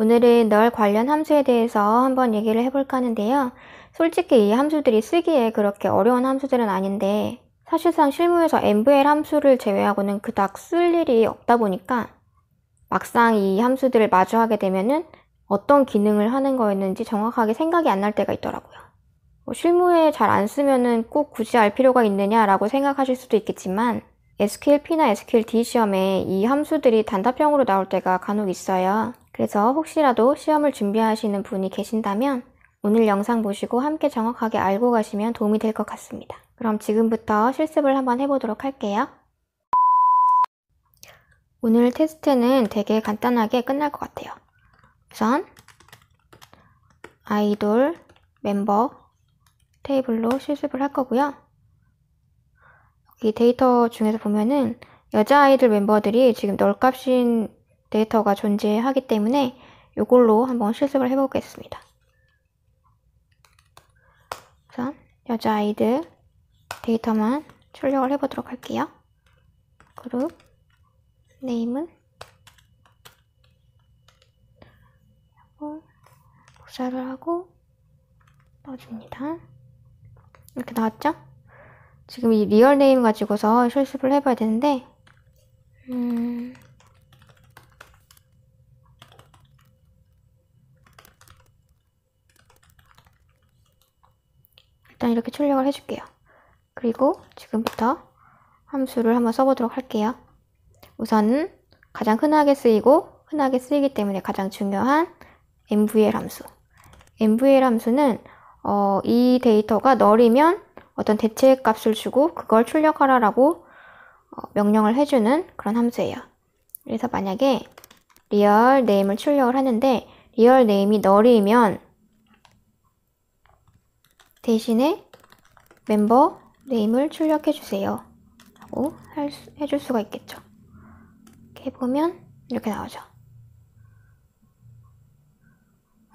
오늘은 널 관련 함수에 대해서 한번 얘기를 해볼까 하는데요. 솔직히 이 함수들이 쓰기에 그렇게 어려운 함수들은 아닌데 사실상 실무에서 MVL 함수를 제외하고는 그닥 쓸 일이 없다 보니까 막상 이 함수들을 마주하게 되면은 어떤 기능을 하는 거였는지 정확하게 생각이 안 날 때가 있더라고요. 뭐 실무에 잘 안 쓰면은 꼭 굳이 알 필요가 있느냐라고 생각하실 수도 있겠지만 SQLP나 SQLD 시험에 이 함수들이 단답형으로 나올 때가 간혹 있어요. 그래서 혹시라도 시험을 준비하시는 분이 계신다면 오늘 영상 보시고 함께 정확하게 알고 가시면 도움이 될 것 같습니다. 그럼 지금부터 실습을 한번 해보도록 할게요. 오늘 테스트는 되게 간단하게 끝날 것 같아요. 우선 아이돌 멤버 테이블로 실습을 할 거고요. 여기 데이터 중에서 보면은 여자 아이돌 멤버들이 지금 널값인 데이터가 존재하기 때문에 이걸로 한번 실습을 해보겠습니다. 우선 여자아이들 데이터만 출력을 해보도록 할게요. 그룹 네임은 하고 복사를 하고 넣어줍니다. 이렇게 나왔죠? 지금 이 리얼네임 가지고서 실습을 해봐야 되는데 음... 일단 이렇게 출력을 해줄게요. 그리고 지금부터 함수를 한번 써보도록 할게요. 우선 가장 흔하게 쓰이고 흔하게 쓰이기 때문에 가장 중요한 MVL 함수. MVL 함수는 어, 이 데이터가 널이면 어떤 대체 값을 주고 그걸 출력하라라고 어, 명령을 해주는 그런 함수예요. 그래서 만약에 리얼 네임을 출력을 하는데 리얼 네임이 널이면 대신에 멤버 네임을 출력해 주세요 하고 할 수, 해줄 수가 있겠죠 이렇게 보면 이렇게 나오죠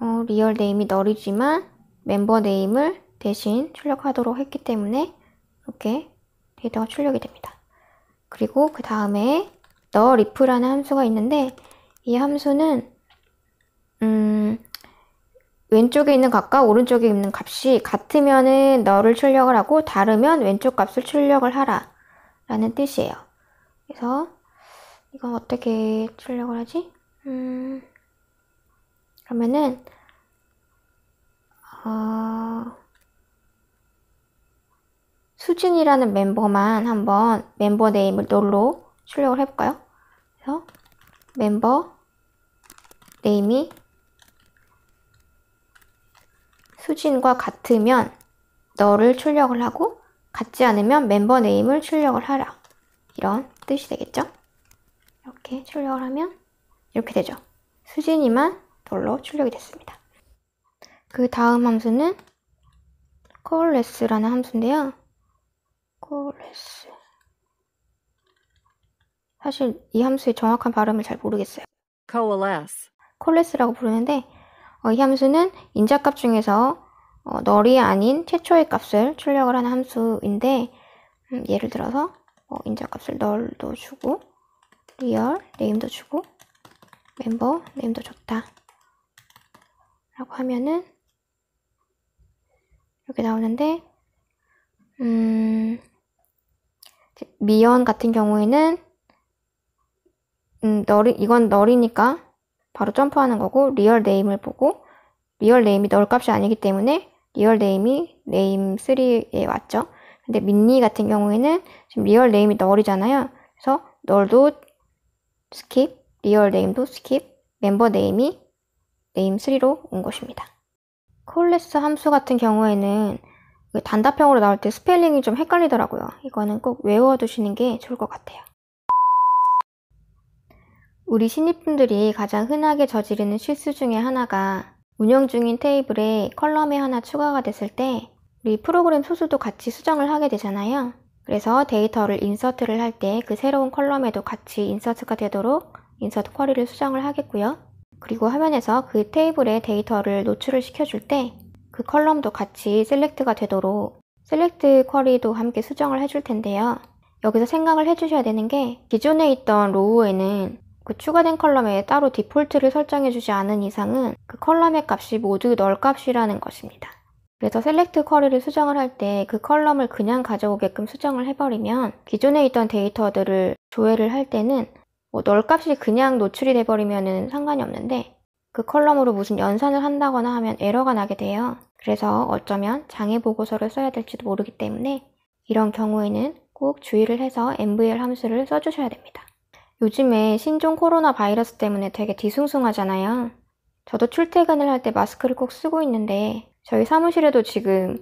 어, 리얼 네임이 널이지만 멤버 네임을 대신 출력하도록 했기 때문에 이렇게 데이터가 출력이 됩니다 그리고 그 다음에 널 i f 라는 함수가 있는데 이 함수는 음, 왼쪽에 있는 값과 오른쪽에 있는 값이 같으면 너를 출력을 하고 다르면 왼쪽 값을 출력을 하라 라는 뜻이에요. 그래서 이건 어떻게 출력을 하지? 음, 그러면은 어, 수준이라는 멤버만 한번 멤버 네임을 널로 출력을 해볼까요? 그래서 멤버 네임이 수진과 같으면 너를 출력을 하고 같지 않으면 멤버 네임을 출력을 하라. 이런 뜻이 되겠죠? 이렇게 출력을 하면 이렇게 되죠. 수진이만 돌로 출력이 됐습니다. 그 다음 함수는 calls라는 함수인데요. calls 사실 이 함수의 정확한 발음을 잘 모르겠어요. coalesce calls라고 부르는데 어, 이 함수는 인자값 중에서 어, 널이 아닌 최초의 값을 출력을 하는 함수인데 음, 예를 들어서 어, 인자값을 널도 주고 리얼 네임도 주고 멤버 네임도 줬다 라고 하면은 이렇게 나오는데 음, 미연 같은 경우에는 음, 널이, 이건 널이니까 바로 점프하는 거고 리얼 네임을 보고 리얼 네임이 널 값이 아니기 때문에 리얼 네임이 네임 3에 왔죠. 근데 민니 같은 경우에는 지금 리얼 네임이 널이잖아요. 그래서 널도 스킵, 리얼 네임도 스킵, 멤버 네임이 네임 3로 온 것입니다. 콜레스 함수 같은 경우에는 그 단답형으로 나올 때 스펠링이 좀 헷갈리더라고요. 이거는 꼭 외워두시는 게 좋을 것 같아요. 우리 신입분들이 가장 흔하게 저지르는 실수 중에 하나가 운영 중인 테이블에 컬럼이 하나 추가가 됐을 때 우리 프로그램 소수도 같이 수정을 하게 되잖아요. 그래서 데이터를 인서트를 할 때 그 새로운 컬럼에도 같이 인서트가 되도록 인서트 쿼리를 수정을 하겠고요. 그리고 화면에서 그 테이블에 데이터를 노출을 시켜줄 때 그 컬럼도 같이 셀렉트가 되도록 셀렉트 쿼리도 함께 수정을 해줄 텐데요. 여기서 생각을 해주셔야 되는 게 기존에 있던 로우에는 그 추가된 컬럼에 따로 디폴트를 설정해주지 않은 이상은 그 컬럼의 값이 모두 널 값이라는 것입니다. 그래서 셀렉트 쿼리를 수정을 할 때 그 컬럼을 그냥 가져오게끔 수정을 해버리면 기존에 있던 데이터들을 조회를 할 때는 뭐널 값이 그냥 노출이 돼버리면 상관이 없는데 그 컬럼으로 무슨 연산을 한다거나 하면 에러가 나게 돼요. 그래서 어쩌면 장애 보고서를 써야 될지도 모르기 때문에 이런 경우에는 꼭 주의를 해서 MVL 함수를 써주셔야 됩니다. 요즘에 신종 코로나 바이러스 때문에 되게 뒤숭숭하잖아요. 저도 출퇴근을 할 때 마스크를 꼭 쓰고 있는데 저희 사무실에도 지금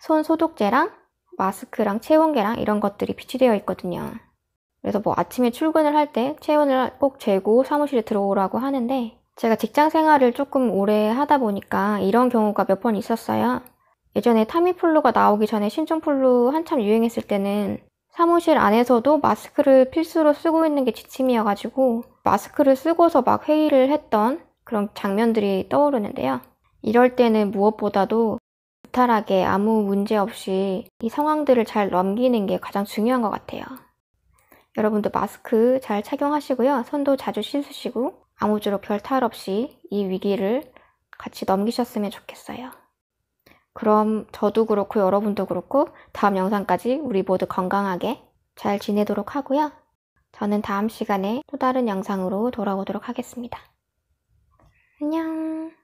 손 소독제랑 마스크랑 체온계랑 이런 것들이 비치되어 있거든요. 그래서 뭐 아침에 출근을 할 때 체온을 꼭 재고 사무실에 들어오라고 하는데 제가 직장 생활을 조금 오래 하다 보니까 이런 경우가 몇 번 있었어요. 예전에 타미플루가 나오기 전에 신종플루 한참 유행했을 때는 사무실 안에서도 마스크를 필수로 쓰고 있는 게 지침이어가지고 마스크를 쓰고서 막 회의를 했던 그런 장면들이 떠오르는데요. 이럴 때는 무엇보다도 무탈하게 아무 문제 없이 이 상황들을 잘 넘기는 게 가장 중요한 것 같아요. 여러분도 마스크 잘 착용하시고요. 손도 자주 씻으시고 아무쪼록 별 탈 없이 이 위기를 같이 넘기셨으면 좋겠어요. 그럼 저도 그렇고 여러분도 그렇고 다음 영상까지 우리 모두 건강하게 잘 지내도록 하고요. 저는 다음 시간에 또 다른 영상으로 돌아오도록 하겠습니다. 안녕.